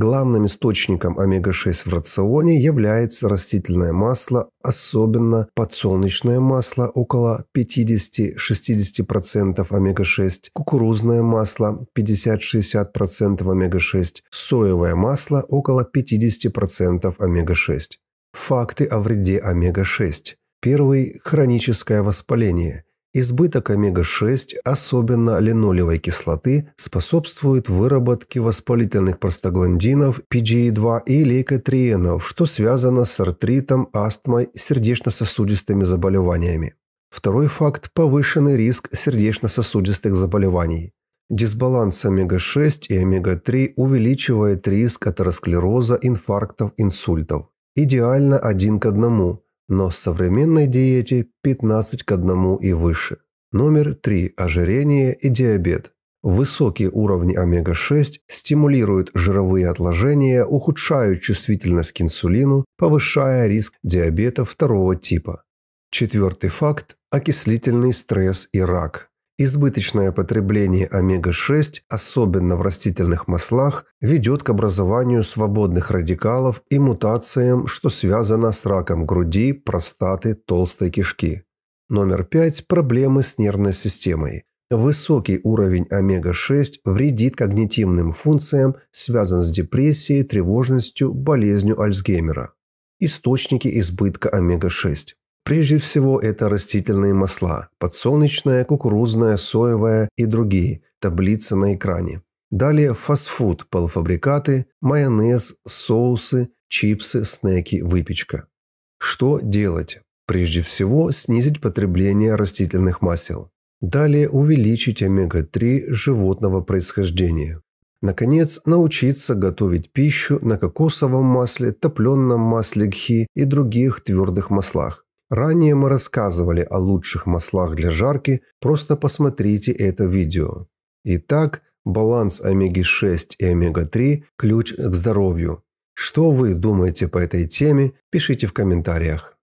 Главным источником омега-6 в рационе является растительное масло, особенно подсолнечное масло около 50-60% омега-6, кукурузное масло 50-60% омега-6, соевое масло около 50% омега-6. Факты о вреде омега-6. Первый – хроническое воспаление – Избыток омега-6, особенно линолевой кислоты, способствует выработке воспалительных простагландинов PGE2 и лейкотриенов, что связано с артритом, астмой, сердечно-сосудистыми заболеваниями. Второй факт – повышенный риск сердечно-сосудистых заболеваний. Дисбаланс омега-6 и омега-3 увеличивает риск атеросклероза, инфарктов, инсультов. Идеально один к одному – но в современной диете 15 к 1 и выше. Номер 3. Ожирение и диабет. Высокие уровни омега-6 стимулируют жировые отложения, ухудшают чувствительность к инсулину, повышая риск диабета второго типа. Четвертый факт – окислительный стресс и рак. Избыточное потребление омега-6, особенно в растительных маслах, ведет к образованию свободных радикалов и мутациям, что связано с раком груди, простаты, толстой кишки. Номер 5. Проблемы с нервной системой. Высокий уровень омега-6 вредит когнитивным функциям, связан с депрессией, тревожностью, болезнью Альцгеймера. Источники избытка омега-6. Прежде всего это растительные масла – подсолнечное, кукурузное, соевое и другие, таблица на экране. Далее фастфуд, полуфабрикаты, майонез, соусы, чипсы, снеки, выпечка. Что делать? Прежде всего снизить потребление растительных масел. Далее увеличить омега-3 животного происхождения. Наконец, научиться готовить пищу на кокосовом масле, топленом масле гхи и других твердых маслах. Ранее мы рассказывали о лучших маслах для жарки, просто посмотрите это видео. Итак, баланс омеги-6 и омега-3 – ключ к здоровью. Что вы думаете по этой теме, пишите в комментариях.